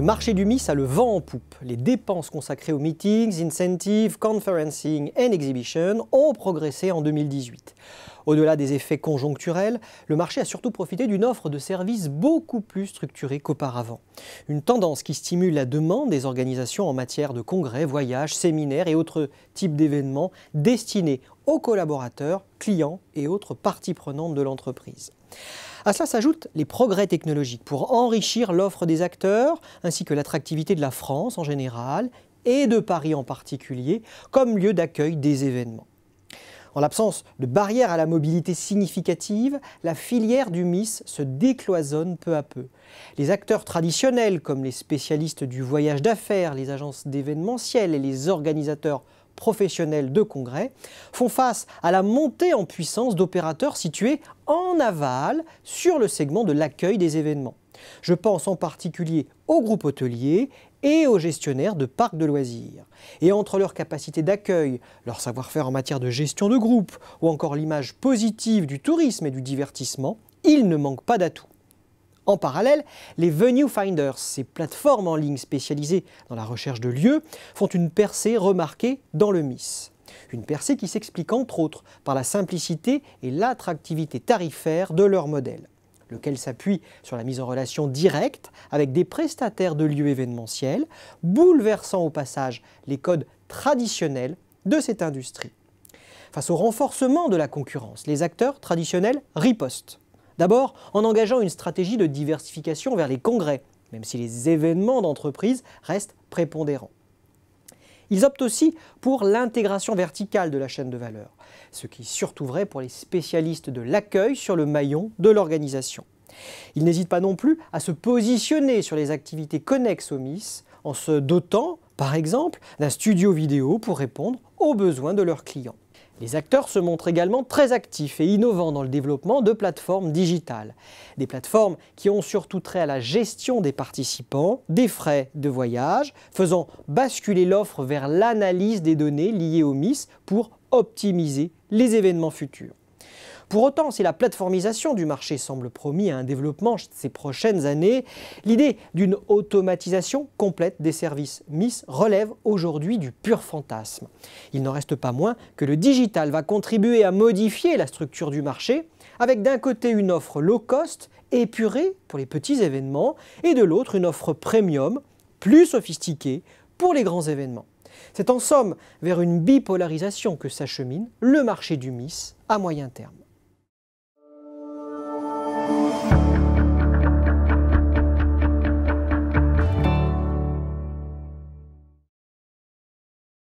Le marché du MIS a le vent en poupe. Les dépenses consacrées aux meetings, incentives, conferencing and exhibition ont progressé en 2018. Au-delà des effets conjoncturels, le marché a surtout profité d'une offre de services beaucoup plus structurée qu'auparavant. Une tendance qui stimule la demande des organisations en matière de congrès, voyages, séminaires et autres types d'événements destinés aux collaborateurs, clients et autres parties prenantes de l'entreprise. À cela s'ajoutent les progrès technologiques pour enrichir l'offre des acteurs, ainsi que l'attractivité de la France en général et de Paris en particulier, comme lieu d'accueil des événements. En l'absence de barrières à la mobilité significative, la filière du MIS se décloisonne peu à peu. Les acteurs traditionnels, comme les spécialistes du voyage d'affaires, les agences d'événementiel et les organisateurs professionnels de congrès, font face à la montée en puissance d'opérateurs situés en aval sur le segment de l'accueil des événements. Je pense en particulier aux groupes hôteliers et aux gestionnaires de parcs de loisirs. Et entre leur capacité d'accueil, leur savoir-faire en matière de gestion de groupe ou encore l'image positive du tourisme et du divertissement, ils ne manquent pas d'atouts. En parallèle, les Venue Finders, ces plateformes en ligne spécialisées dans la recherche de lieux, font une percée remarquée dans le MIS. Une percée qui s'explique entre autres par la simplicité et l'attractivité tarifaire de leur modèle lequel s'appuie sur la mise en relation directe avec des prestataires de lieux événementiels, bouleversant au passage les codes traditionnels de cette industrie. Face au renforcement de la concurrence, les acteurs traditionnels ripostent. D'abord en engageant une stratégie de diversification vers les congrès, même si les événements d'entreprise restent prépondérants. Ils optent aussi pour l'intégration verticale de la chaîne de valeur, ce qui est surtout vrai pour les spécialistes de l'accueil sur le maillon de l'organisation. Ils n'hésitent pas non plus à se positionner sur les activités connexes au MIS en se dotant, par exemple, d'un studio vidéo pour répondre aux besoins de leurs clients. Les acteurs se montrent également très actifs et innovants dans le développement de plateformes digitales. Des plateformes qui ont surtout trait à la gestion des participants, des frais de voyage, faisant basculer l'offre vers l'analyse des données liées au MIS pour optimiser les événements futurs. Pour autant, si la plateformisation du marché semble promis à un développement ces prochaines années, l'idée d'une automatisation complète des services MIS relève aujourd'hui du pur fantasme. Il n'en reste pas moins que le digital va contribuer à modifier la structure du marché, avec d'un côté une offre low cost, épurée pour les petits événements, et de l'autre une offre premium, plus sophistiquée, pour les grands événements. C'est en somme vers une bipolarisation que s'achemine le marché du MIS à moyen terme.